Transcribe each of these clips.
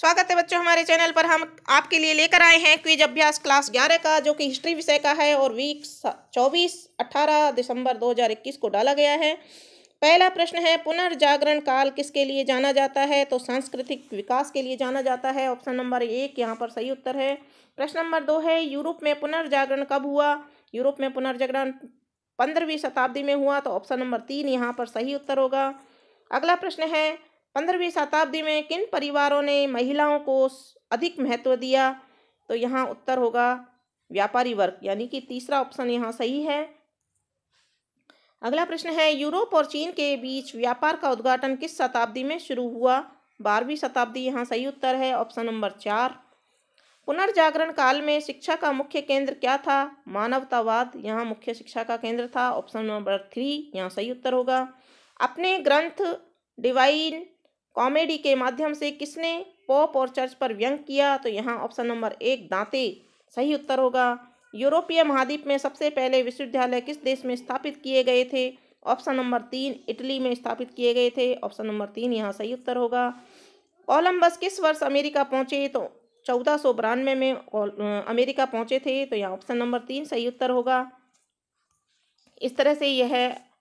स्वागत है बच्चों हमारे चैनल पर हम आपके लिए लेकर आए हैं क्विज अभ्यास क्लास ग्यारह का जो कि हिस्ट्री विषय का है और वीक चौबीस अट्ठारह दिसंबर दो हजार इक्कीस को डाला गया है पहला प्रश्न है पुनर्जागरण काल किसके लिए जाना जाता है तो सांस्कृतिक विकास के लिए जाना जाता है ऑप्शन नंबर एक यहाँ पर सही उत्तर है प्रश्न नंबर दो है यूरोप में पुनर्जागरण कब हुआ यूरोप में पुनर्जागरण पंद्रहवीं शताब्दी में हुआ तो ऑप्शन नंबर तीन यहाँ पर सही उत्तर होगा अगला प्रश्न है पंद्रहवीं शताब्दी में किन परिवारों ने महिलाओं को अधिक महत्व दिया तो यहाँ उत्तर होगा व्यापारी वर्ग यानी कि तीसरा ऑप्शन यहाँ सही है अगला प्रश्न है यूरोप और चीन के बीच व्यापार का उद्घाटन किस शताब्दी में शुरू हुआ बारहवीं शताब्दी यहाँ सही उत्तर है ऑप्शन नंबर चार पुनर्जागरण काल में शिक्षा का मुख्य केंद्र क्या था मानवतावाद यहाँ मुख्य शिक्षा का केंद्र था ऑप्शन नंबर थ्री यहाँ सही उत्तर होगा अपने ग्रंथ डिवाइन कॉमेडी के माध्यम से किसने पॉप और चर्च पर व्यंग किया तो यहाँ ऑप्शन नंबर एक दांते सही उत्तर होगा यूरोपीय महाद्वीप में सबसे पहले विश्वविद्यालय किस देश में स्थापित किए गए थे ऑप्शन नंबर तीन इटली में स्थापित किए गए थे ऑप्शन नंबर तीन यहाँ सही उत्तर होगा कोलंबस किस वर्ष अमेरिका पहुँचे तो चौदह सौ बानवे में अमेरिका पहुँचे थे तो यहाँ ऑप्शन नंबर तीन सही उत्तर होगा इस तरह से यह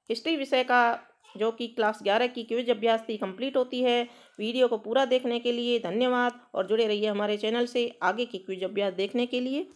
हिस्ट्री विषय का जो कि क्लास ग्यारह की क्विज अभ्यास थी कंप्लीट होती है वीडियो को पूरा देखने के लिए धन्यवाद और जुड़े रहिए हमारे चैनल से आगे की क्विज अभ्यास देखने के लिए